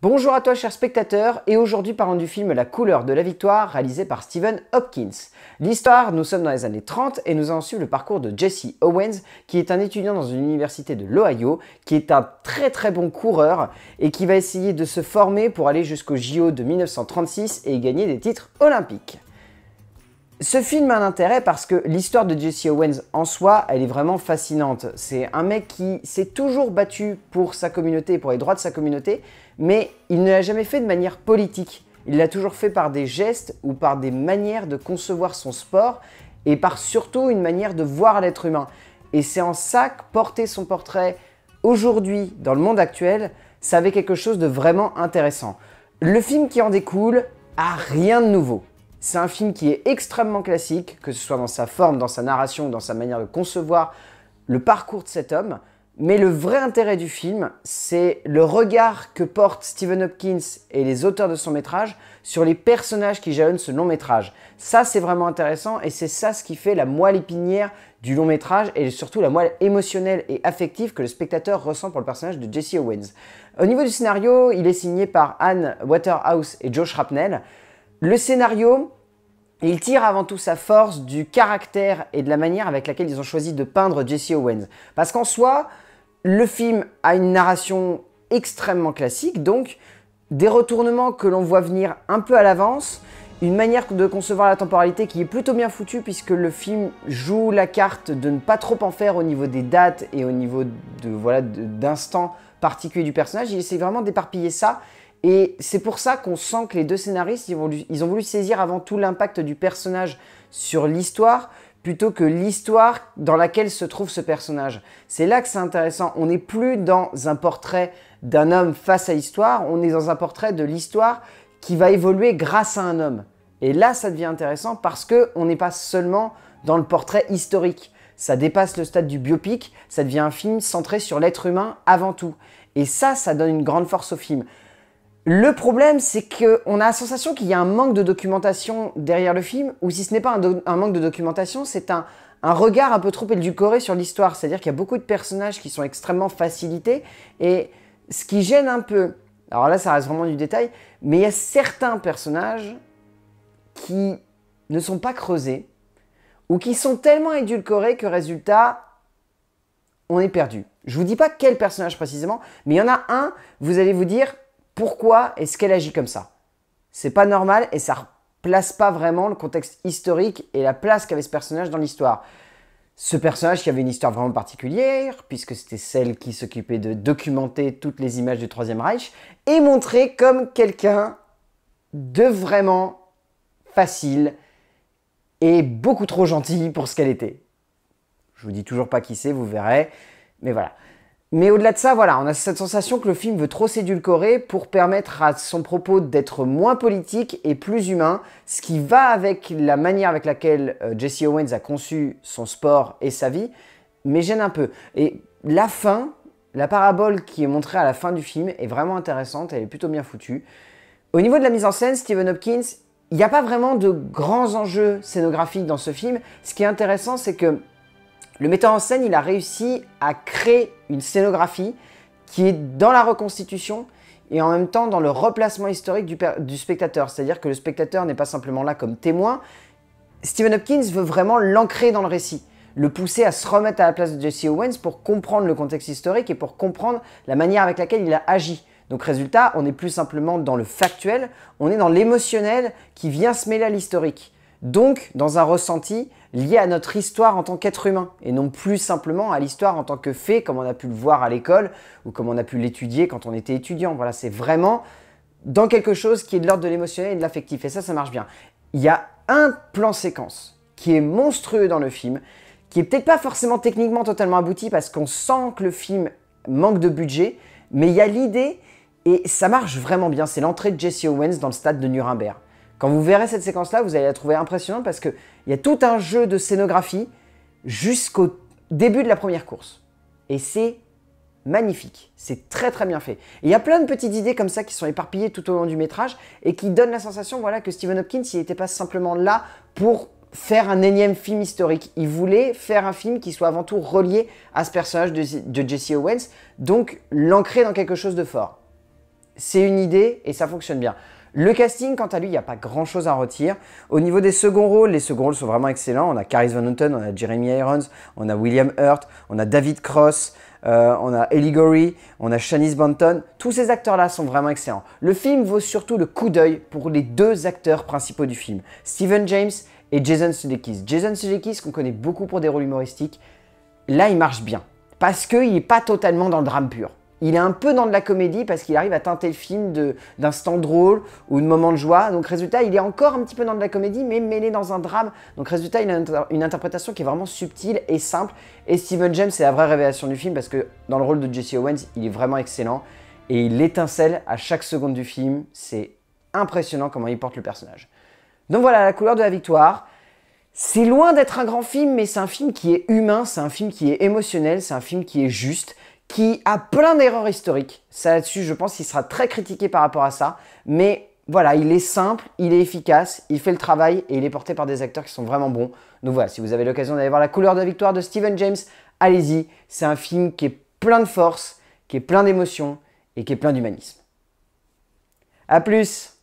Bonjour à toi chers spectateurs et aujourd'hui parlons du film La couleur de la victoire réalisé par Stephen Hopkins. L'histoire, nous sommes dans les années 30 et nous allons suivre le parcours de Jesse Owens qui est un étudiant dans une université de l'Ohio qui est un très très bon coureur et qui va essayer de se former pour aller jusqu'au JO de 1936 et gagner des titres olympiques. Ce film a un intérêt parce que l'histoire de Jesse Owens en soi, elle est vraiment fascinante. C'est un mec qui s'est toujours battu pour sa communauté, pour les droits de sa communauté, mais il ne l'a jamais fait de manière politique. Il l'a toujours fait par des gestes ou par des manières de concevoir son sport et par surtout une manière de voir l'être humain. Et c'est en ça que porter son portrait aujourd'hui, dans le monde actuel, ça avait quelque chose de vraiment intéressant. Le film qui en découle a rien de nouveau. C'est un film qui est extrêmement classique, que ce soit dans sa forme, dans sa narration, dans sa manière de concevoir le parcours de cet homme. Mais le vrai intérêt du film, c'est le regard que portent Stephen Hopkins et les auteurs de son métrage sur les personnages qui jalonnent ce long métrage. Ça, c'est vraiment intéressant et c'est ça ce qui fait la moelle épinière du long métrage et surtout la moelle émotionnelle et affective que le spectateur ressent pour le personnage de Jesse Owens. Au niveau du scénario, il est signé par Anne Waterhouse et Joe Shrapnel. Le scénario, il tire avant tout sa force du caractère et de la manière avec laquelle ils ont choisi de peindre Jesse Owens. Parce qu'en soi, le film a une narration extrêmement classique, donc des retournements que l'on voit venir un peu à l'avance, une manière de concevoir la temporalité qui est plutôt bien foutue puisque le film joue la carte de ne pas trop en faire au niveau des dates et au niveau de voilà d'instants particuliers du personnage. Il essaie vraiment d'éparpiller ça et c'est pour ça qu'on sent que les deux scénaristes, ils, ont voulu saisir avant tout l'impact du personnage sur l'histoire, plutôt que l'histoire dans laquelle se trouve ce personnage. C'est là que c'est intéressant. On n'est plus dans un portrait d'un homme face à l'histoire, on est dans un portrait de l'histoire qui va évoluer grâce à un homme. Et là, ça devient intéressant parce qu'on n'est pas seulement dans le portrait historique. Ça dépasse le stade du biopic, ça devient un film centré sur l'être humain avant tout. Et ça, ça donne une grande force au film. Le problème, c'est qu'on a la sensation qu'il y a un manque de documentation derrière le film, ou si ce n'est pas un, manque de documentation, c'est un, regard un peu trop édulcoré sur l'histoire. C'est-à-dire qu'il y a beaucoup de personnages qui sont extrêmement facilités, et ce qui gêne un peu, alors là ça reste vraiment du détail, mais il y a certains personnages qui ne sont pas creusés, ou qui sont tellement édulcorés que résultat, on est perdu. Je vous dis pas quel personnage précisément, mais il y en a un, vous allez vous dire, pourquoi est-ce qu'elle agit comme ça C'est pas normal et ça replace pas vraiment le contexte historique et la place qu'avait ce personnage dans l'histoire. Ce personnage qui avait une histoire vraiment particulière, puisque c'était celle qui s'occupait de documenter toutes les images du Troisième Reich, est montré comme quelqu'un de vraiment facile et beaucoup trop gentil pour ce qu'elle était. Je vous dis toujours pas qui c'est, vous verrez, mais voilà. Mais au-delà de ça, voilà, on a cette sensation que le film veut trop s'édulcorer pour permettre à son propos d'être moins politique et plus humain, ce qui va avec la manière avec laquelle euh, Jesse Owens a conçu son sport et sa vie, mais gêne un peu. Et la fin, la parabole qui est montrée à la fin du film est vraiment intéressante, elle est plutôt bien foutue. Au niveau de la mise en scène, Stephen Hopkins, il n'y a pas vraiment de grands enjeux scénographiques dans ce film. Ce qui est intéressant, c'est que le metteur en scène, il a réussi à créer une scénographie qui est dans la reconstitution et en même temps dans le replacement historique du, spectateur. C'est-à-dire que le spectateur n'est pas simplement là comme témoin. Stephen Hopkins veut vraiment l'ancrer dans le récit, le pousser à se remettre à la place de Jesse Owens pour comprendre le contexte historique et pour comprendre la manière avec laquelle il a agi. Donc résultat, on n'est plus simplement dans le factuel, on est dans l'émotionnel qui vient se mêler à l'historique donc dans un ressenti lié à notre histoire en tant qu'être humain, et non plus simplement à l'histoire en tant que fait, comme on a pu le voir à l'école, ou comme on a pu l'étudier quand on était étudiant. Voilà, c'est vraiment dans quelque chose qui est de l'ordre de l'émotionnel et de l'affectif, et ça, ça marche bien. Il y a un plan séquence qui est monstrueux dans le film, qui est peut-être pas forcément techniquement totalement abouti, parce qu'on sent que le film manque de budget, mais il y a l'idée, et ça marche vraiment bien, c'est l'entrée de Jesse Owens dans le stade de Nuremberg. Quand vous verrez cette séquence-là, vous allez la trouver impressionnante parce qu'il y a tout un jeu de scénographie jusqu'au début de la première course. Et c'est magnifique, c'est très très bien fait. Il y a plein de petites idées comme ça qui sont éparpillées tout au long du métrage et qui donnent la sensation voilà, que Stephen Hopkins n'était pas simplement là pour faire un énième film historique. Il voulait faire un film qui soit avant tout relié à ce personnage de, de Jesse Owens, donc l'ancrer dans quelque chose de fort. C'est une idée et ça fonctionne bien. Le casting, quant à lui, il n'y a pas grand chose à retirer. Au niveau des seconds rôles, les seconds rôles sont vraiment excellents. On a Caris Van Houten, on a Jeremy Irons, on a William Hurt, on a David Cross, euh, on a Ellie Gorey, on a Shanice Banton. Tous ces acteurs-là sont vraiment excellents. Le film vaut surtout le coup d'œil pour les deux acteurs principaux du film, Steven James et Jason Sudeikis. Jason Sudeikis, qu'on connaît beaucoup pour des rôles humoristiques, là, il marche bien. Parce qu'il n'est pas totalement dans le drame pur il est un peu dans de la comédie parce qu'il arrive à teinter le film d'instants drôle ou de moment de joie. Donc résultat, il est encore un petit peu dans de la comédie, mais mêlé dans un drame. Donc résultat, il a une interprétation qui est vraiment subtile et simple. Et Steven James, c'est la vraie révélation du film parce que dans le rôle de Jesse Owens, il est vraiment excellent. Et il étincelle à chaque seconde du film. C'est impressionnant comment il porte le personnage. Donc voilà, la couleur de la victoire. C'est loin d'être un grand film, mais c'est un film qui est humain, c'est un film qui est émotionnel, c'est un film qui est juste, qui a plein d'erreurs historiques. Ça là-dessus, je pense qu'il sera très critiqué par rapport à ça. Mais voilà, il est simple, il est efficace, il fait le travail et il est porté par des acteurs qui sont vraiment bons. Donc voilà, si vous avez l'occasion d'aller voir La couleur de la victoire de Steven James, allez-y. C'est un film qui est plein de force, qui est plein d'émotion et qui est plein d'humanisme. A plus